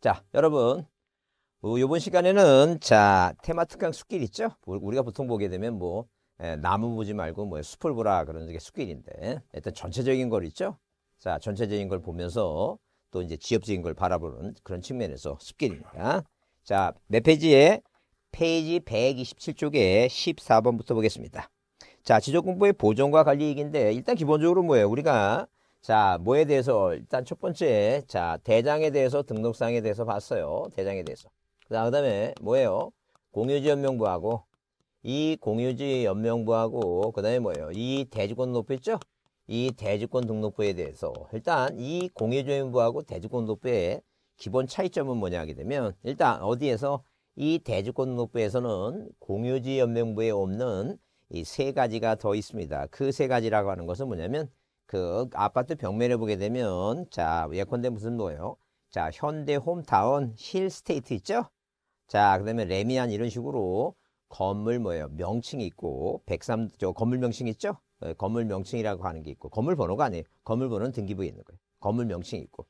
자, 여러분. 어, 요번 시간에는 자, 테마 특강 숲길 있죠? 뭐, 우리가 보통 보게 되면 뭐 예, 나무 보지 말고 뭐 숲을 보라 그런 게 숲길인데 일단 전체적인 걸 있죠? 자, 전체적인 걸 보면서 또 이제 지엽적인 걸 바라보는 그런 측면에서 숲길입니다. 자, 몇 페이지에 페이지 127쪽에 14번부터 보겠습니다. 자, 지적 공부의 보존과 관리익인데 일단 기본적으로 뭐예요? 우리가 자, 뭐에 대해서 일단 첫 번째 자, 대장에 대해서 등록상에 대해서 봤어요. 대장에 대해서. 자, 그다음에 뭐예요? 공유지 연명부하고 이 공유지 연명부하고 그다음에 뭐예요? 이 대주권 높였죠? 이 대주권 등록부에 대해서 일단 이 공유지 연명부하고 대주권 높록부의 기본 차이점은 뭐냐 하게 되면 일단 어디에서 이 대주권 등록부에서는 공유지 연명부에 없는 이 세 가지가 더 있습니다. 그 세 가지라고 하는 것은 뭐냐면 그 아파트 벽면에 보게 되면 자 예컨대 무슨 뭐예요? 자 현대 홈타운 힐스테이트 있죠? 자 그다음에 레미안 이런 식으로 건물 뭐예요? 명칭이 있고 103 저 건물 명칭 있죠? 네, 건물 명칭이라고 하는 게 있고 건물 번호가 아니에요. 건물 번호는 등기부에 있는 거예요. 건물 명칭이 있고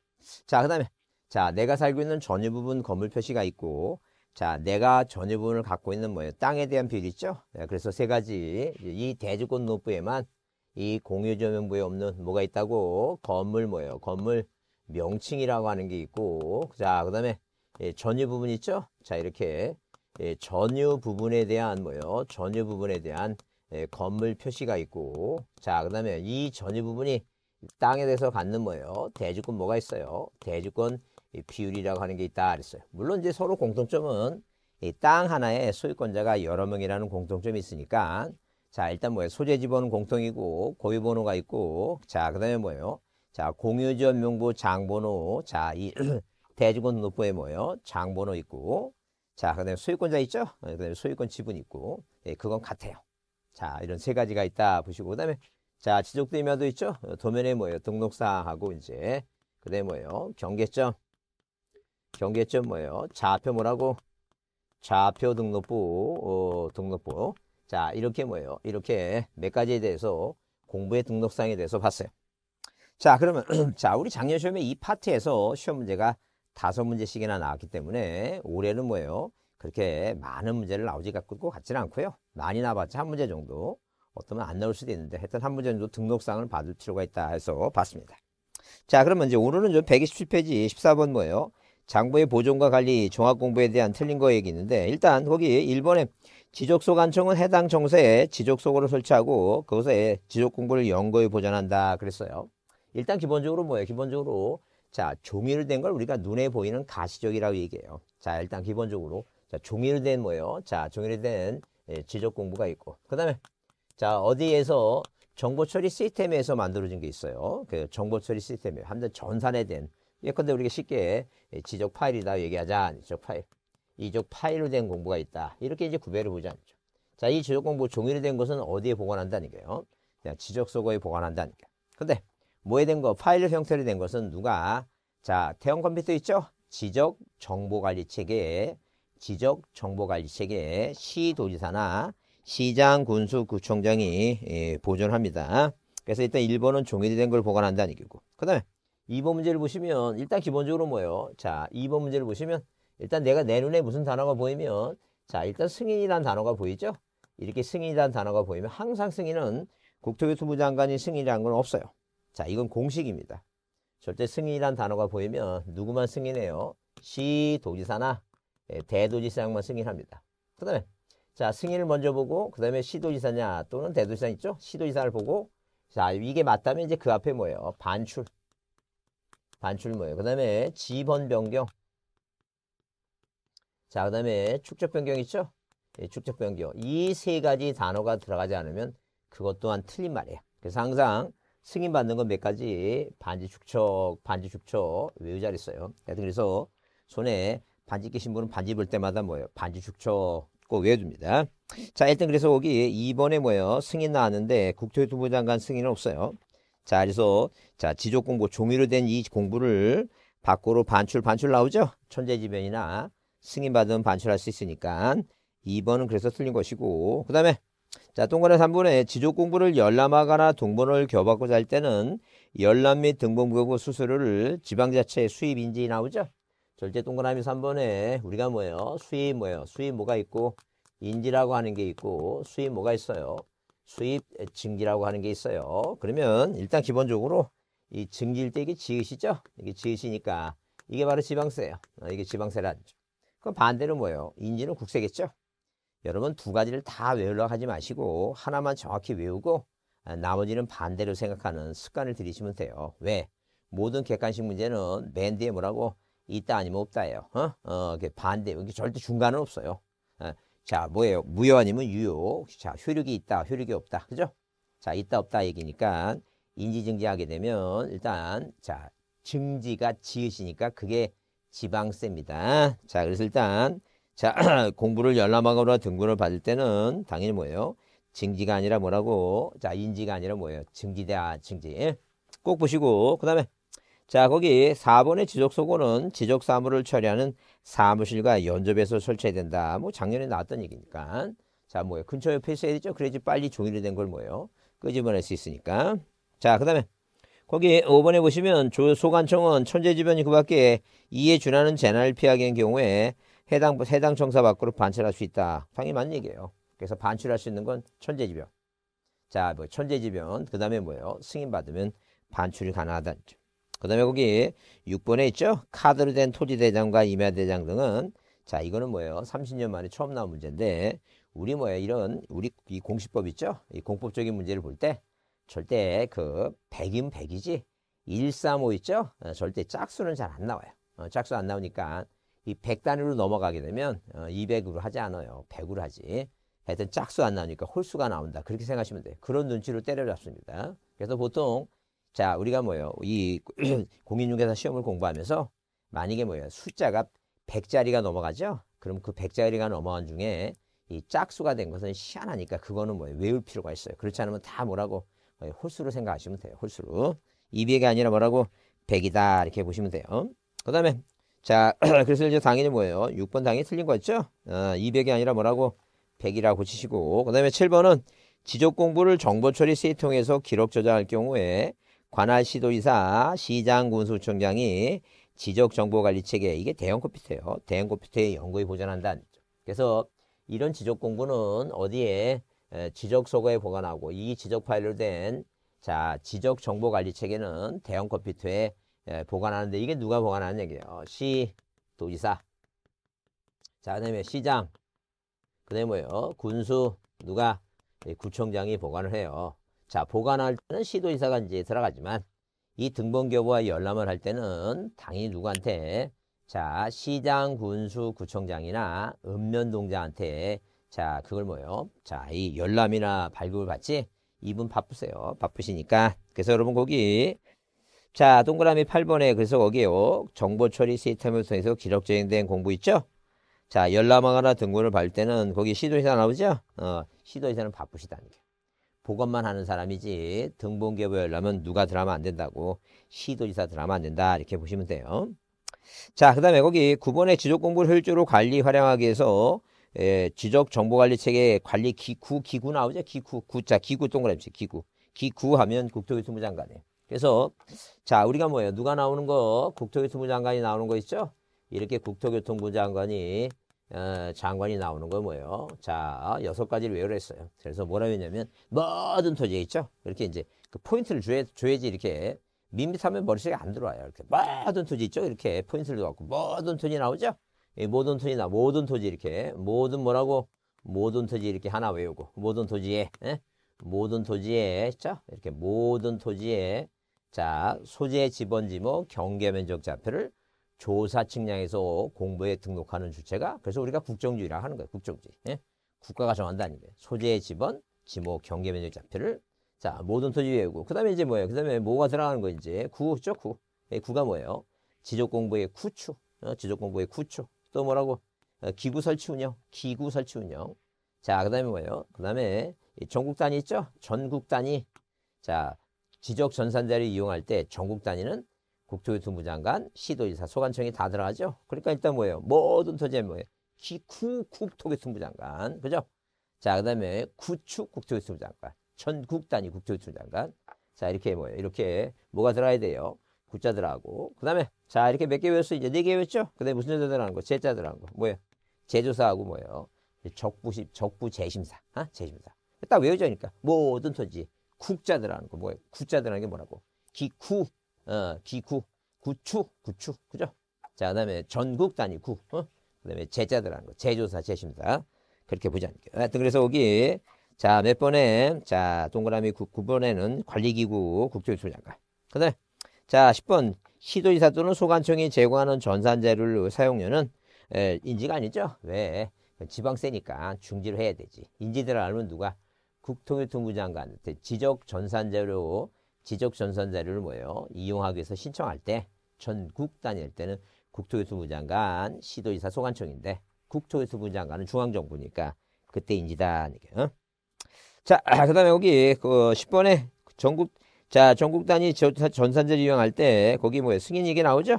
자 그다음에 자 내가 살고 있는 전유 부분 건물 표시가 있고 자, 내가 전유분을 갖고 있는 뭐예요? 땅에 대한 비율 있죠? 네, 그래서 세 가지 이 대주권 노부에만 이 공유조면부에 없는 뭐가 있다고 건물 뭐예요 건물 명칭이라고 하는 게 있고 자그 다음에 예, 전유 부분 있죠 자 이렇게 예, 전유 부분에 대한 뭐요 예 전유 부분에 대한 예, 건물 표시가 있고 자그 다음에 이 전유 부분이 땅에 대해서 갖는 뭐예요 대주권 뭐가 있어요 대주권 비율이라고 하는 게 있다 그랬어요 물론 이제 서로 공통점은 이 땅 하나에 소유권자가 여러 명이라는 공통점이 있으니까 자, 일단 뭐예요? 소재 지번은 공통이고 고유 번호가 있고 자, 그다음에 뭐예요? 자, 공유지원 명부 장번호. 자, 이 대주권 노포에 뭐예요? 장번호 있고 자, 그다음에 소유권자 있죠? 예, 그다음에 소유권 지분 있고. 예, 그건 같아요. 자, 이런 세 가지가 있다 보시고 그다음에 자, 지적대미도 있죠? 도면에 뭐예요? 등록사하고 이제 그다음에 뭐예요? 경계점. 경계점 뭐예요? 좌표 뭐라고? 좌표 등록부 어, 등록부 자, 이렇게 뭐예요? 이렇게 몇 가지에 대해서 공부의 등록상에 대해서 봤어요. 자, 그러면 자, 우리 작년 시험에 이 파트에서 시험 문제가 다섯 문제씩이나 나왔기 때문에 올해는 뭐예요? 그렇게 많은 문제를 나오지 갖고 같지는 않고요. 많이 나봤죠한 문제 정도. 어떤안 나올 수도 있는데 하여튼 한 문제 정도 등록상을 받을 필요가 있다 해서 봤습니다. 자, 그러면 이제 오늘은 좀 127페이지 14번 뭐예요? 장부의 보존과 관리, 종합공부에 대한 틀린 거 얘기 있는데 일단 거기 1번에 지적소 간청은 해당 정세에 지적소고를 설치하고 그것에 지적 공부를 연거에 보전한다 그랬어요. 일단 기본적으로 뭐예요? 기본적으로 자종이를된 걸 우리가 눈에 보이는 가시적이라고 얘기해요. 자 일단 기본적으로 자종이를된 뭐예요? 자종이를된 예, 지적 공부가 있고 그 다음에 자 어디에서 정보 처리 시스템에서 만들어진 게 있어요. 그 정보 처리 시스템에 함대 전산에 된 예컨대 우리가 쉽게 예, 지적 파일이다 얘기하자 지적 파일 이쪽 파일로 된 공부가 있다. 이렇게 이제 구별을 보지 않죠. 자, 이 지적 공부 종이로 된 것은 어디에 보관한다는 거예요? 그냥 지적 서거에 보관한다는 거예요. 근데 뭐에 된 거, 파일 형태로 된 것은 누가 자, 태형 컴퓨터 있죠? 지적 정보 관리 체계 지적 정보 관리 체계 시도지사나 시장 군수 구청장이 예, 보존합니다. 그래서 일단 1번은 종이로 된 걸 보관한다는 얘기고. 그다음에 2번 문제를 보시면 일단 기본적으로 뭐예요? 자, 2번 문제를 보시면 일단 내가 내 눈에 무슨 단어가 보이면 자 일단 승인이란 단어가 보이죠. 이렇게 승인이란 단어가 보이면 항상 승인은 국토교통부 장관이 승인이란 건 없어요. 자 이건 공식입니다. 절대 승인이란 단어가 보이면 누구만 승인해요? 시 도지사나 예, 대도지사장만 승인합니다. 그 다음에 자 승인을 먼저 보고 그 다음에 시도지사냐 또는 대도지사 있죠? 시도지사를 보고 자 이게 맞다면 이제 그 앞에 뭐예요? 반출 반출 뭐예요? 그 다음에 지번 변경 자, 그 다음에 축적 변경 있죠? 예, 축적 변경. 이 세 가지 단어가 들어가지 않으면 그것 또한 틀린 말이에요. 그래서 항상 승인받는 건 몇 가지 반지 축적 반지 축적 외우자 리랬어요 그래서 손에 반지 끼신 분은 반지 볼 때마다 뭐예요? 반지 축적꼭 외워줍니다. 자, 일단 그래서 여기 2번에 뭐예요? 승인 나왔는데 국토교통부 장관 승인은 없어요. 자, 그래서 자 지적 공부 종이로 된 이 공부를 밖으로 반출, 반출 나오죠? 천재지변이나 승인받으면 반출할 수 있으니까 2번은 그래서 틀린 것이고 그 다음에 자 동그라 미 3번에 지적 공부를 열람하거나 동본을 겨부하고잘 때는 열람 및 등본 교부 수수료를 지방자체의 수입인지 나오죠. 절제 동그라미 3번에 우리가 뭐예요? 수입 뭐예요? 수입 뭐가 있고 인지라고 하는 게 있고 수입 뭐가 있어요? 수입 증기라고 하는 게 있어요. 그러면 일단 기본적으로 이 증기일 때 이게 지읒이죠. 이게 지읒이니까 이게 바로 지방세예요. 어, 이게 지방세라죠 그 반대로 뭐예요? 인지는 국세겠죠? 여러분 두 가지를 다 외우려고 하지 마시고 하나만 정확히 외우고 아, 나머지는 반대로 생각하는 습관을 들이시면 돼요. 왜? 모든 객관식 문제는 맨 뒤에 뭐라고 있다 아니면 없다예요. 어? 어, 반대. 이게 절대 중간은 없어요. 어, 자, 뭐예요? 무효 아니면 유효. 자, 효력이 있다, 효력이 없다. 그죠? 자, 있다 없다 얘기니까 인지 증지하게 되면 일단 자, 증지가 지으시니까 그게 지방세입니다. 자, 그래서 일단 자 공부를 열람하거나 등급을 받을 때는 당연히 뭐예요? 증기가 아니라 뭐라고? 자, 인지가 아니라 뭐예요? 증기다, 증지. 꼭 보시고 그 다음에 자 거기 4번의 지적소고는 지적사무를 처리하는 사무실과 연접해서 설치해야 된다. 뭐 작년에 나왔던 얘기니까. 자 뭐예요? 근처 옆에 있어야 되죠. 그래야지 빨리 종이로 된걸 뭐예요? 끄집어낼 수 있으니까. 자그 다음에 거기 5번에 보시면 소관청은 천재지변이 그 밖에 이에 준하는 재난을 피하기한 경우에 해당, 해당 청사 밖으로 반출할 수 있다. 당연히 맞는 얘기예요. 그래서 반출할 수 있는 건 천재지변. 자, 뭐 천재지변. 그 다음에 뭐예요? 승인받으면 반출이 가능하다. 그 다음에 거기 6번에 있죠? 카드로 된 토지대장과 임야대장 등은 자, 이거는 뭐예요? 30년 만에 처음 나온 문제인데 우리 뭐예요? 이런 우리 이 공시법 있죠? 이 공법적인 문제를 볼때 절대 그 100인 100이지 135 있죠? 어, 절대 짝수는 잘 안 나와요. 어, 짝수 안 나오니까 이 100단위로 넘어가게 되면 200으로 어, 하지 않아요. 100으로 하지. 하여튼 짝수 안 나오니까 홀수가 나온다. 그렇게 생각하시면 돼요. 그런 눈치로 때려잡습니다. 그래서 보통 자 우리가 뭐예요? 이 공인중개사 시험을 공부하면서 만약에 뭐예요? 숫자가 100자리가 넘어가죠? 그럼 그 100자리가 넘어간 중에 이 짝수가 된 것은 시안하니까 그거는 뭐예요? 외울 필요가 있어요. 그렇지 않으면 다 뭐라고 홀수로 생각하시면 돼요. 홀수로. 200이 아니라 뭐라고? 100이다. 이렇게 보시면 돼요. 그 다음에 자 그래서 이제 당연히 뭐예요? 6번 당연히 틀린 거였죠? 어, 200이 아니라 뭐라고? 100이라고 치시고 그 다음에 7번은 지적 공부를 정보 처리 시스통해서 기록 저장할 경우에 관할 시도이사, 시장, 군수청장이 지적 정보 관리 체계 이게 대형 컴퓨터예요. 대형 컴퓨터에 연구에 보존한다 그래서 이런 지적 공부는 어디에 지적 소거에 보관하고 이 지적 파일로 된 자, 지적 정보 관리 체계는 대형 컴퓨터에 보관하는데 이게 누가 보관하는 얘기예요. 어, 시 도지사. 자, 그다음에 시장. 그다음에 뭐예요? 군수 누가 구청장이 보관을 해요. 자, 보관할 때는 시도지사가 이제 들어가지만 이 등본교부와 열람을 할 때는 당연히 누구한테 자, 시장, 군수, 구청장이나 읍면동자한테 자, 그걸 뭐예요? 자, 이 열람이나 발굴을 받지? 이분 바쁘세요. 바쁘시니까. 그래서 여러분 거기 자, 동그라미 8번에 그래서 거기에요. 정보 처리 시스템을 통해서 기록 진행된 공부 있죠? 자, 열람하거나 등본을 볼 때는 거기 시도회사 나오죠? 어, 시도회사는 바쁘시다는 게. 보건만 하는 사람이지 등본 개보 열람은 누가 드라마 안 된다고 시도지사 드라마 안 된다 이렇게 보시면 돼요. 자, 그 다음에 거기 9번의지속 공부를 효율적으로 관리 활용하기 위해서 예, 지적 정보관리 체계 관리 기구 기구 나오죠 기구 구자 기구 동그라미 기구 기구 하면 국토교통부 장관이에요. 그래서 자 우리가 뭐예요 누가 나오는 거 국토교통부 장관이 나오는 거 있죠? 이렇게 국토교통부 장관이 어, 장관이 나오는 거 뭐예요? 자 여섯 가지를 외우했어요 그래서 뭐라 했냐면 모든 토지에 있죠. 이렇게 이제 그 포인트를 줘야, 줘야지 이렇게 밋밋하면 머릿속에 안 들어와요. 이렇게 모든 토지 있죠. 이렇게 포인트를 넣고 모든 토지 나오죠. 모든 토지나 모든 토지 이렇게 모든 뭐라고 모든 토지 이렇게 하나 외우고 모든 토지에 에? 예? 모든 토지에 자 이렇게 모든 토지에 자 소재 지번지목 경계면적 좌표를 조사 측량에서 공부에 등록하는 주체가 그래서 우리가 국정주의라 하는 거예요 국정주의 예? 국가가 정한다는 거예요 소재 지번 지목 경계면적 좌표를 자 모든 토지 외우고 그 다음에 이제 뭐예요 그 다음에 뭐가 들어가는 거 이제 구죠 구 예, 구가 뭐예요 지적공부의 구축 어? 지적공부의 구축 또 뭐라고? 어, 기구 설치 운영. 기구 설치 운영. 자, 그 다음에 뭐예요? 그 다음에 전국 단위 있죠? 전국 단위. 자, 지적 전산자를 이용할 때 전국 단위는 국토교통부 장관, 시도지사, 소관청이 다 들어가죠? 그러니까 일단 뭐예요? 모든 토지에 뭐예요? 기쿠 국토교통부 장관. 그죠? 자, 그 다음에 구축 국토교통부 장관. 전국 단위 국토교통부 장관. 자, 이렇게 뭐예요? 이렇게 뭐가 들어가야 돼요? 구자 들어가고. 그 다음에 자, 이렇게 몇 개 외웠어? 이제 네 개 외웠죠? 그 다음에 무슨 여자 들하는 거? 제자 들하는 거. 뭐예요? 제조사하고 뭐예요? 적부시, 적부 재심사. 아, 어? 재심사. 딱 외우자니까. 모든 토지. 국자 들하는 거. 뭐예요? 국자 들하는게 뭐라고? 기쿠. 어, 기쿠. 구축구축 그죠? 자, 그 다음에 전국 단위 구. 어? 그 다음에 제자 들하는 거. 제조사, 재심사. 그렇게 보자니까. 하여튼 그래서 여기. 자, 몇 번에. 자, 동그라미 9, 9번에는 관리기구 국조유출장관. 그 다음에. 자, 10번. 시도지사 또는 소관청이 제공하는 전산자료를 사용료는 에, 인지가 아니죠. 왜? 그 지방세니까 중지를 해야 되지. 인지대로 알면 누가 국토교통부 장관한테 지적 전산자료 지적 전산자료를 뭐예요? 이용하기 위해서 신청할 때 전국 단위일 때는 국토교통부 장관, 시도지사, 소관청인데 국토교통부 장관은 중앙정부니까 그때 인지다. 어? 자, 그 다음에 여기 그 10번에 전국 자, 전국단위 전산제를 이용할 때 거기 뭐 승인 얘기 나오죠?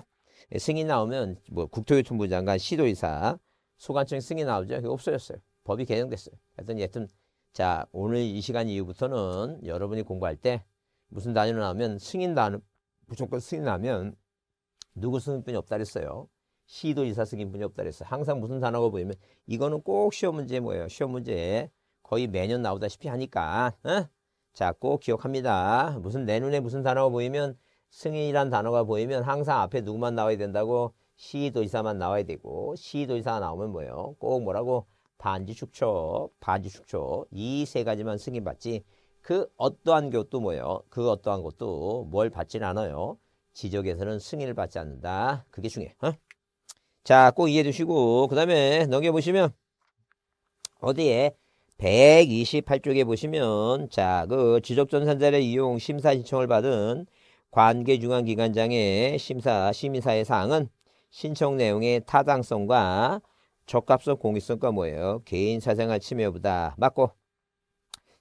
예, 승인 나오면 뭐 국토교통부 장관, 시도이사 소관청 승인 나오죠? 그게 없어졌어요. 법이 개정됐어요. 하여튼 여튼 자, 오늘 이 시간 이후부터는 여러분이 공부할 때 무슨 단위로 나오면 승인 단는 무조건 승인 나면 누구 승인뿐이 없다 그랬어요. 시도이사 승인뿐이 없다 그랬어요. 항상 무슨 단어가 보이면 이거는 꼭 시험 문제 뭐예요? 시험 문제 거의 매년 나오다시피 하니까 어? 자, 꼭 기억합니다. 무슨 내 눈에 무슨 단어가 보이면 승인이란 단어가 보이면 항상 앞에 누구만 나와야 된다고 시도지사만 나와야 되고 시도지사가 나오면 뭐예요? 꼭 뭐라고 반지 축초, 반지 축초 이 세 가지만 승인받지 그 어떠한 것도 뭐예요? 그 어떠한 것도 뭘 받진 않아요. 지적에서는 승인을 받지 않는다. 그게 중요해. 어? 자, 꼭 이해해 주시고 그 다음에 넘겨보시면 어디에 128쪽에 보시면 자 그 지적전산자를 이용 심사 신청을 받은 관계중앙기관장의 심사 심의사의 사항은 신청 내용의 타당성과 적합성 공익성과 뭐예요? 개인 사생활 침해 보다 맞고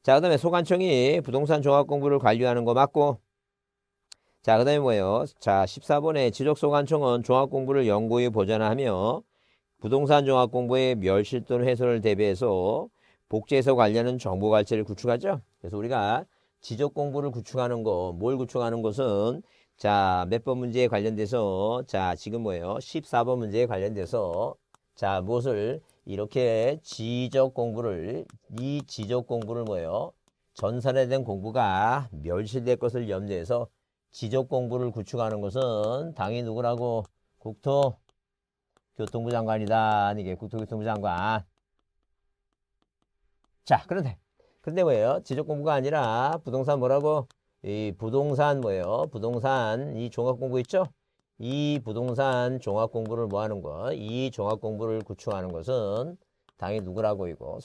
자그 다음에 소관청이 부동산 종합공부를 관리하는 거 맞고 자그 다음에 뭐예요? 자 14번에 지적소관청은 종합공부를 연구히 보전하며 부동산 종합공부의 멸실 또는 해소를 대비해서 복제해서 관련하 정보 갈채를 구축하죠. 그래서 우리가 지적 공부를 구축하는 거, 뭘 구축하는 것은 자, 몇 번 문제에 관련돼서 자, 지금 뭐예요? 14번 문제에 관련돼서 자, 무엇을 이렇게 지적 공부를 이 지적 공부를 뭐예요? 전산에 대한 공부가 멸실될 것을 염려해서 지적 공부를 구축하는 것은 당연히 누구라고 국토 교통부 장관이다. 아니게 국토교통부 장관. 자, 그런데 그런데 뭐예요? 지적 공부가 아니라 부동산 뭐라고? 이 부동산 뭐예요? 부동산 이 종합 공부 있죠? 이 부동산 종합 공부를 뭐 하는 거? 이 종합 공부를 구축하는 것은 당연히 누구라고 이거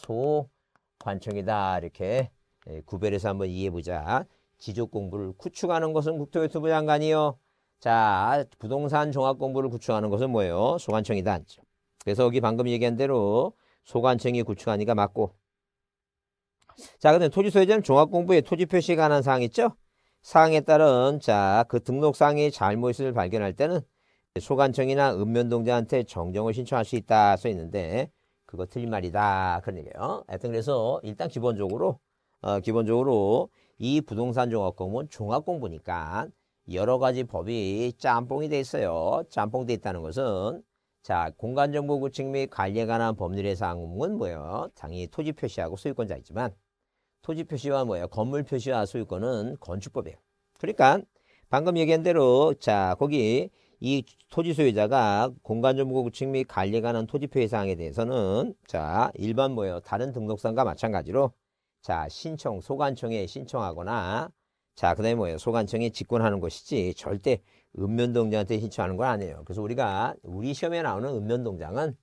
소관청이다 이렇게 예, 구별해서 한번 이해해 보자. 지적 공부를 구축하는 것은 국토교통부 장관이요. 자, 부동산 종합 공부를 구축하는 것은 뭐예요? 소관청이다. 그래서 여기 방금 얘기한 대로 소관청이 구축하니까 맞고 자, 근데 토지 소유자는 종합공부에 토지 표시 에 관한 사항 있죠? 사항에 따른 자, 그 등록 사항이 잘못을 발견할 때는 소관청이나 읍면동자한테 정정을 신청할 수 있다 써 있는데 그거 틀린 말이다 그런 얘기예요. 하여튼 그래서 일단 기본적으로 어, 기본적으로 이 부동산 종합공부는 종합공부니까 여러 가지 법이 짬뽕이 돼 있어요. 짬뽕 돼 있다는 것은 자 공간정보 구축 및 관리에 관한 법률의 사항은 뭐예요? 당연히 토지 표시하고 소유권자 있지만 토지 표시와 뭐야 건물 표시와 소유권은 건축법이에요. 그러니까 방금 얘기한 대로 자 거기 이 토지 소유자가 공간정보 구축 및 관리 에 관한 토지표의 사항에 대해서는 자 일반 뭐예요? 다른 등록상과 마찬가지로 자 신청 소관청에 신청하거나 자 그다음에 뭐예요? 소관청에 직권하는 것이지 절대 읍면동장한테 신청하는 건 아니에요. 그래서 우리가 우리 시험에 나오는 읍면동장은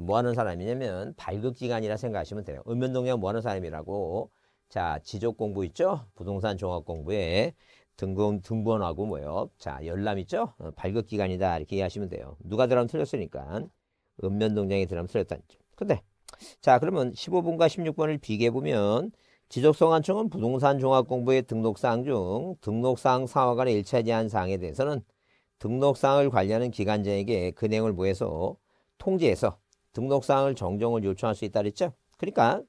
뭐 하는 사람이냐면 발급기관이라 생각하시면 돼요. 읍면동장 뭐 하는 사람이라고 자, 지적 공부 있죠? 부동산 종합 공부에 등본, 등본하고 뭐요 자, 열람 있죠? 어, 발급 기간이다. 이렇게 이해하시면 돼요. 누가 들어가면 틀렸으니까. 읍면 동장이 들어가면 틀렸다. 는 근데, 자, 그러면 1 5분과 16번을 비교해 보면, 지적성한청은 부동산 종합 공부의 등록사항 중 등록사항 사화간에 일치하지 않은 사항에 대해서는 등록사항을 관리하는 기관장에게 그 내용을 모해서 통지해서 등록사항을 정정을 요청할 수 있다 그랬죠? 그러니까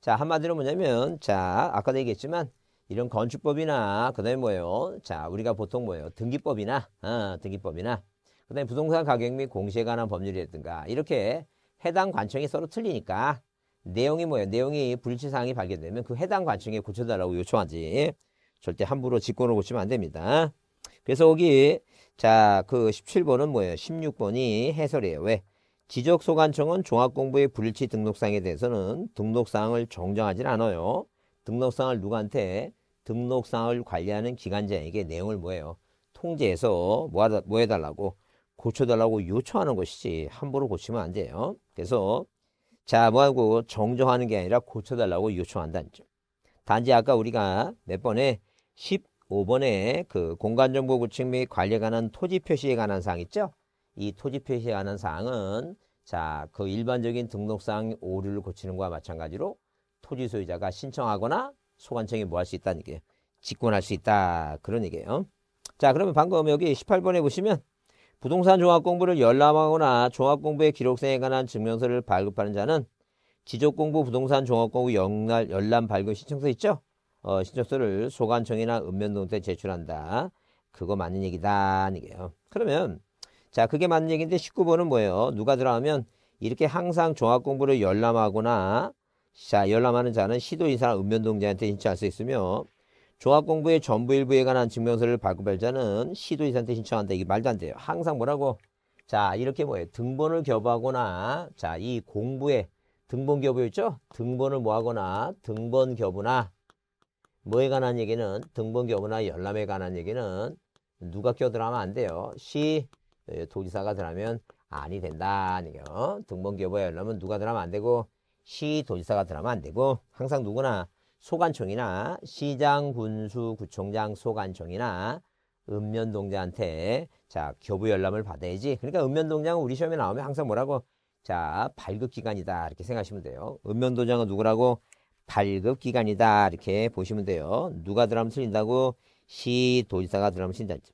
자, 한마디로 뭐냐면, 자, 아까도 얘기했지만, 이런 건축법이나, 그 다음에 뭐예요? 자, 우리가 보통 뭐예요? 등기법이나, 아, 등기법이나, 그 다음에 부동산 가격 및 공시에 관한 법률이라든가, 이렇게 해당 관청이 서로 틀리니까, 내용이 뭐예요? 내용이 불일치사항이 발견되면 그 해당 관청에 고쳐달라고 요청하지. 절대 함부로 직권을 고치면 안 됩니다. 그래서 여기, 자, 그 17번은 뭐예요? 16번이 해설이에요. 왜? 지적소관청은 종합공부의 불일치 등록사항에 대해서는 등록사항을 정정하진 않아요. 등록사항을 누구한테? 등록사항을 관리하는 기관장에게 내용을 뭐해요 통제해서 뭐 해달라고? 고쳐달라고 요청하는 것이지 함부로 고치면 안 돼요. 그래서 자 뭐하고 정정하는 게 아니라 고쳐달라고 요청한다는 점. 단지 아까 우리가 몇 번에 15번에 그 공간정보 구축 및 관리에 관한 토지 표시에 관한 사항 있죠? 이 토지 표시에 관한 사항은 자, 그 일반적인 등록사항 오류를 고치는 것과 마찬가지로 토지 소유자가 신청하거나 소관청이 뭐 할 수 있다는 얘기예요. 직권할 수 있다. 그런 얘기예요. 자, 그러면 방금 여기 18번에 보시면 부동산 종합공부를 열람하거나 종합공부의 기록상에 관한 증명서를 발급하는 자는 지적공부 부동산 종합공부 영날 열람 발급 신청서 있죠? 어, 신청서를 소관청이나 읍면동에 제출한다. 그거 맞는 얘기다. 이기예요 그러면 자, 그게 맞는 얘기인데 19번은 뭐예요? 누가 들어가면 이렇게 항상 종합 공부를 열람하거나 자, 열람하는 자는 시도인 사나 읍면동자한테 신청할 수 있으며 종합 공부의 전부 일부에 관한 증명서를 발급할 자는 시도인 사한테 신청한다. 이게 말도 안 돼요. 항상 뭐라고? 자, 이렇게 뭐예요? 등본을 교부하거나 자, 이 공부에 등본 교부 있죠? 등본을 뭐하거나 등본 교부나 뭐에 관한 얘기는 등본 교부나 열람에 관한 얘기는 누가 껴들어가면 안 돼요. 시 예, 도지사가 들어가면 아니 된다는 거. 등본교부에 열려면 누가 들어가면 안 되고 시 도지사가 들어가면 안 되고 항상 누구나 소관청이나 시장 군수 구청장 소관청이나 읍면동자한테 자 교부 열람을 받아야지. 그러니까 읍면동장은 우리 시험에 나오면 항상 뭐라고 자 발급 기간이다 이렇게 생각하시면 돼요. 읍면도장은 누구라고 발급 기간이다 이렇게 보시면 돼요. 누가 들어가면 틀린다고 시 도지사가 들어가면 신자지.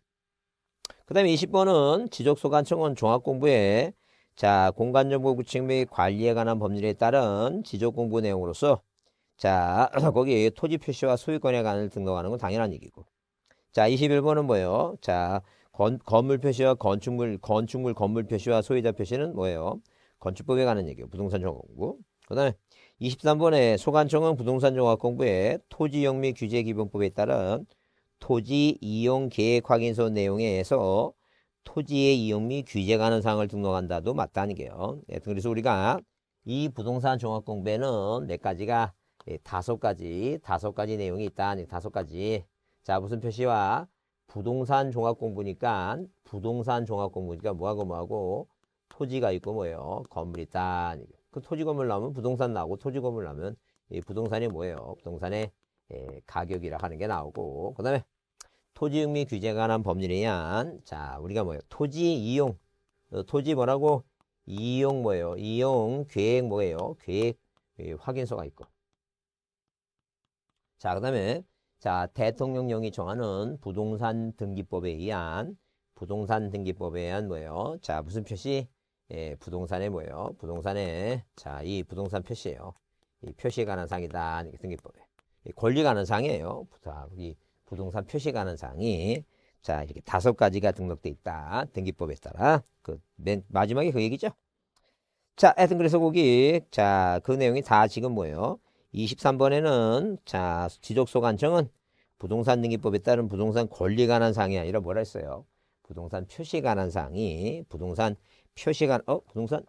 그 다음에 20번은 지적소관청원 종합공부에 자 공간정보구축 및 관리에 관한 법률에 따른 지적공부 내용으로서 자 거기 토지 표시와 소유권에 관한 등록하는 건 당연한 얘기고 자 21번은 뭐예요? 자 건, 건물 표시와 건축물 건축물 건물 표시와 소유자 표시는 뭐예요? 건축법에 관한 얘기예요. 부동산 종합공부 그 다음에 23번에 소관청은 부동산 종합공부에 토지영미 규제기본법에 따른 토지 이용 계획 확인서 내용에 의해서 토지의 이용 및 규제 가능 사항을 등록한다도 맞다는 게요. 예, 그래서 우리가 이 부동산 종합공배는 몇 네 가지가 예, 다섯 가지, 다섯 가지 내용이 있다. 다섯 가지. 자, 무슨 표시와 부동산 종합공부니까 부동산 종합공부니까 뭐하고 뭐하고 토지가 있고 뭐예요? 건물이 있다. 그 토지 건물 나오면 부동산 나오고 토지 건물 나오면 이 부동산이 뭐예요? 부동산의 예, 가격이라 하는 게 나오고 그 다음에 토지용미 규제 에 관한 법률에 의한 자 우리가 뭐예요 토지 이용 어, 토지 뭐라고 이용 뭐예요 이용 계획 뭐예요 계획 예, 확인서가 있고 자그 다음에 자 대통령령이 정하는 부동산 등기법에 의한 부동산 등기법에 의한 뭐예요 자 무슨 표시 예, 부동산에 뭐예요 부동산에 자이 부동산 표시예요 이 표시에 관한 사항이다 등기법에 권리가는상이에요. 우리 부동산 표시가는상이 자 이렇게 다섯 가지가 등록돼 있다. 등기법에 따라 그 맨 마지막에 그 얘기죠. 자, 하여튼 그래서 거기 자그 내용이 다 지금 뭐예요? 23번에는 자 지적소관청은 부동산 등기법에 따른 부동산 권리 관한 사이 아니라 뭐라 했어요? 부동산 표시 관한 사이 부동산 표시 관어 부동산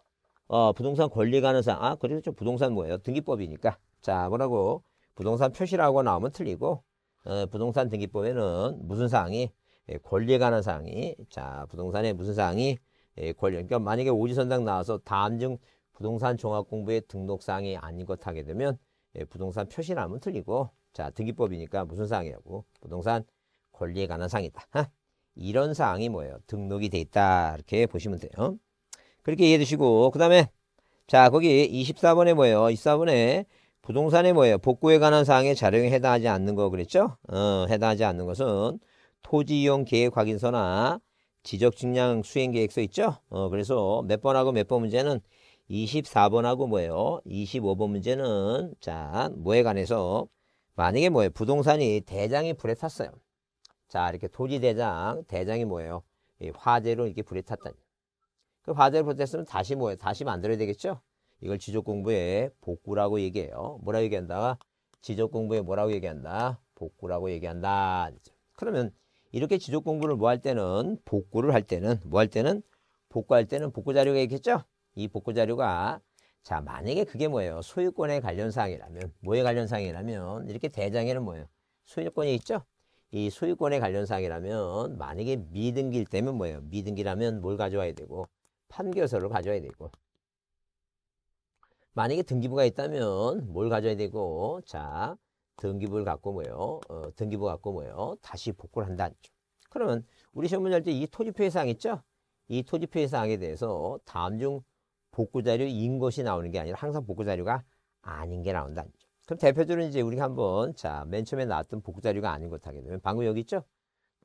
어 부동산 권리 관한 사아 그래서 좀 부동산 뭐예요? 등기법이니까 자 뭐라고 부동산 표시라고 나오면 틀리고 어, 부동산 등기법에는 무슨 사항이 예, 권리에 관한 사항이 자 부동산에 무슨 사항이 예, 권리 그러니까 만약에 오지선장 나와서 다음 중 부동산 종합공부의 등록사항이 아닌 것 하게 되면 예, 부동산 표시라면 틀리고 자 등기법이니까 무슨 사항이라고 부동산 권리에 관한 사항이다 하? 이런 사항이 뭐예요 등록이 돼 있다 이렇게 보시면 돼요 그렇게 이해해 주시고 그 다음에 자 거기 24번에 뭐예요 24번에 부동산이 뭐예요? 복구에 관한 사항에 자료에 해당하지 않는 거 그랬죠? 어, 해당하지 않는 것은 토지 이용 계획 확인서나 지적 측량 수행 계획서 있죠? 어, 그래서 몇 번하고 몇 번 문제는 24번하고 뭐예요? 25번 문제는 자, 뭐에 관해서 만약에 뭐예요? 부동산이 대장이 불에 탔어요. 자, 이렇게 토지 대장, 대장이 뭐예요? 화재로 이렇게 불에 탔다. 그 화재를 불에 탔으면 다시 뭐예요? 다시 만들어야 되겠죠? 이걸 지적 공부의 복구라고 얘기해요. 뭐라고 얘기한다? 지적 공부의 뭐라고 얘기한다? 복구라고 얘기한다. 그러면 이렇게 지적 공부를 뭐 할 때는 복구를 할 때는 뭐 할 때는 복구할 때는 복구 자료가 있겠죠? 이 복구 자료가 자 만약에 그게 뭐예요? 소유권에 관련 사항이라면 뭐에 관련 사항이라면 이렇게 대장에는 뭐예요? 소유권이 있죠? 이 소유권에 관련 사항이라면 만약에 미등기일 때면 뭐예요? 미등기라면 뭘 가져와야 되고 판결서를 가져와야 되고 만약에 등기부가 있다면 뭘 가져야 되고 자 등기부를 갖고 뭐요? 어, 등기부 갖고 뭐요? 다시 복구를 한다. 그러면 우리 시험 문제 할 때 이 토지표의 사항 있죠? 이 토지표의 사항에 대해서 다음 중 복구자료인 것이 나오는 게 아니라 항상 복구자료가 아닌 게 나온다. 그럼 대표적으로 이제 우리가 한번 자 맨 처음에 나왔던 복구자료가 아닌 것 하게 되면 방금 여기 있죠?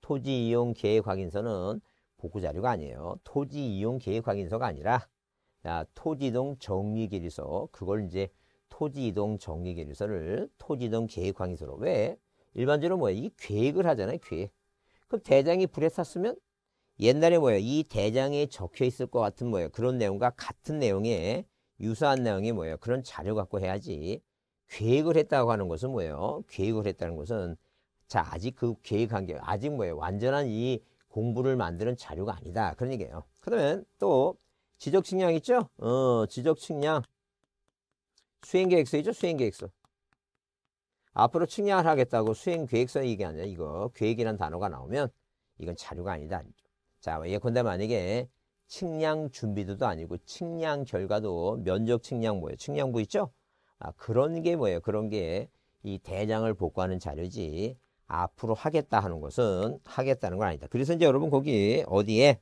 토지 이용 계획 확인서는 복구자료가 아니에요. 토지 이용 계획 확인서가 아니라 아, 토지이동 정리계리서 그걸 이제 토지이동 정리계리서를 토지이동 계획황의서로 왜 일반적으로 뭐야 이 계획을 하잖아요 계획 그럼 대장이 불에 탔으면 옛날에 뭐야 이 대장에 적혀 있을 것 같은 뭐야 그런 내용과 같은 내용에 유사한 내용이 뭐야 그런 자료 갖고 해야지 계획을 했다고 하는 것은 뭐예요 계획을 했다는 것은 자 아직 그 계획한 게 아직 뭐예요 완전한 이 공부를 만드는 자료가 아니다 그런 얘기예요 그러면 또 지적 측량 있죠? 어, 지적 측량. 수행 계획서있죠 수행 계획서. 앞으로 측량을 하겠다고 수행 계획서 얘기 아니라 이거 계획이란 단어가 나오면 이건 자료가 아니다. 자, 예컨대 만약에 측량 준비도도 아니고 측량 결과도 면적 측량 뭐예요? 측량부 있죠? 아, 그런 게 뭐예요? 그런 게 이 대장을 복구하는 자료지 앞으로 하겠다 하는 것은 하겠다는 건 아니다. 그래서 이제 여러분 거기 어디에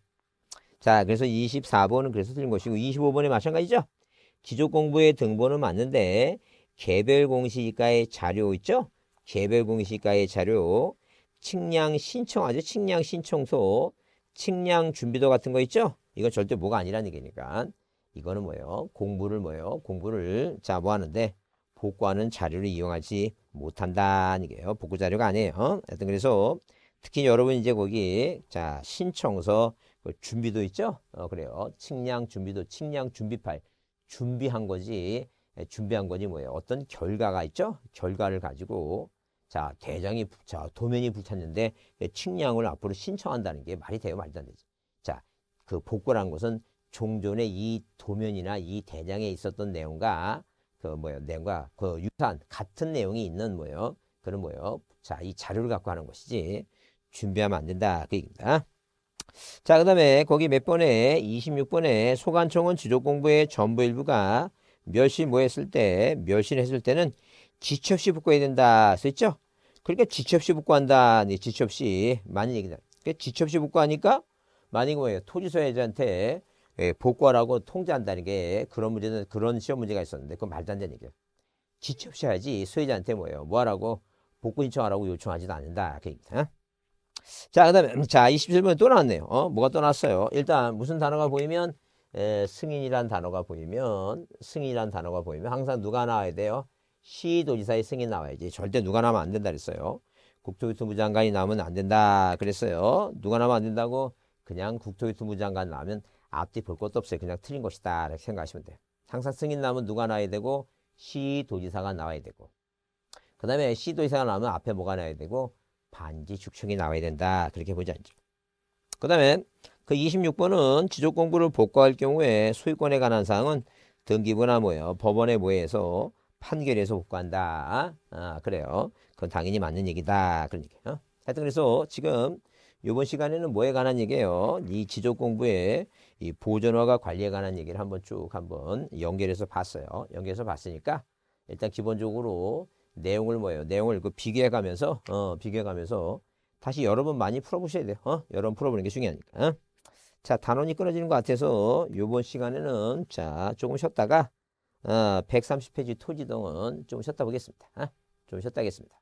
자, 그래서 24번은 그래서 틀린 것이고 25번에 마찬가지죠. 기적 공부의 등본은 맞는데 개별 공시가의 자료 있죠? 개별 공시가의 자료, 측량 신청하죠? 측량 신청서 측량 준비도 같은 거 있죠? 이건 절대 뭐가 아니라는 얘기니까 이거는 뭐예요? 공부를 뭐예요? 공부를 자뭐 하는데 복구하는 자료를 이용하지 못한다는 얘예요 복구 자료가 아니에요. 하여튼 그래서 특히 여러분 이제 거기 자 신청서 그 준비도 있죠? 어, 그래요. 측량 준비도, 측량 준비파일. 준비한 거지. 예, 준비한 거지 뭐예요. 어떤 결과가 있죠? 결과를 가지고 자 대장이 자 도면이 붙탔는데 예, 측량을 앞으로 신청한다는 게 말이 돼요? 말도 안 되지. 자그 복구라는 것은 종전에 이 도면이나 이 대장에 있었던 내용과 그 뭐요 내용과 그 유사한 같은 내용이 있는 뭐요 예 그런 뭐요 예 자이 자료를 갖고 하는 것이지 준비하면 안 된다 그 얘기입니다. 자, 그 다음에 거기 몇 번에 26번에 소관청은 지적공부의 전부 일부가 멸신 뭐 했을 때 멸신했을 때는 지체 없이 붙고 해야 된다 쓰였죠? 그러니까 지체 없이 붙고 한다. 네, 지체 없이 많이 얘기다. 그러니까 지체 없이 붙고 하니까 많이 뭐예요? 토지소유자한테 예, 복구하라고 통제한다는 게 그런 문제는 그런 시험 문제가 있었는데 그건 말도 안 되는 얘기예요 지체 없이 해지 소유자한테 뭐예요? 뭐하라고 복구 신청하라고 요청하지도 않는다. 그 얘기입니다. 자, 그 다음에, 음, 자, 27번에 또 나왔네요. 어, 뭐가 또 나왔어요? 일단, 무슨 단어가 보이면, 에, 승인이란 단어가 보이면, 승인이란 단어가 보이면, 항상 누가 나와야 돼요? 시도지사의 승인 나와야지. 절대 누가 나면 안 된다 그랬어요. 국토교통부 장관이 나오면 안 된다 그랬어요. 누가 나면 안 된다고? 그냥 국토교통부 장관 나면 오 앞뒤 볼 것도 없어요. 그냥 틀린 것이다. 이렇게 생각하시면 돼요. 항상 승인 나면 오 누가 나와야 되고, 시도지사가 나와야 되고. 그 다음에 시도지사가 나오면 앞에 뭐가 나와야 되고, 반지 축척이 나와야 된다. 그렇게 보지 않죠. 그 다음에 그 26번은 지적 공부를 복구할 경우에 소유권에 관한 사항은 등기부나 뭐예요. 법원에 뭐해서 판결에서 복구한다. 아, 그래요. 그건 당연히 맞는 얘기다. 그런 얘기예요. 어? 하여튼 그래서 지금 요번 시간에는 뭐에 관한 얘기예요? 이 지적 공부에이 보존화가 관리에 관한 얘기를 한번 쭉 한번 연결해서 봤어요. 연결해서 봤으니까 일단 기본적으로 내용을 뭐예요? 내용을 그 비교해 가면서 어, 비교해 가면서 다시 여러 번 많이 풀어보셔야 돼요. 어? 여러 번 풀어보는 게 중요하니까. 어? 자, 단원이 끊어지는 것 같아서 요번 시간에는 자, 조금 쉬었다가 어, 130페이지 토지동은 좀 쉬었다 보겠습니다. 어? 좀 쉬었다 하겠습니다.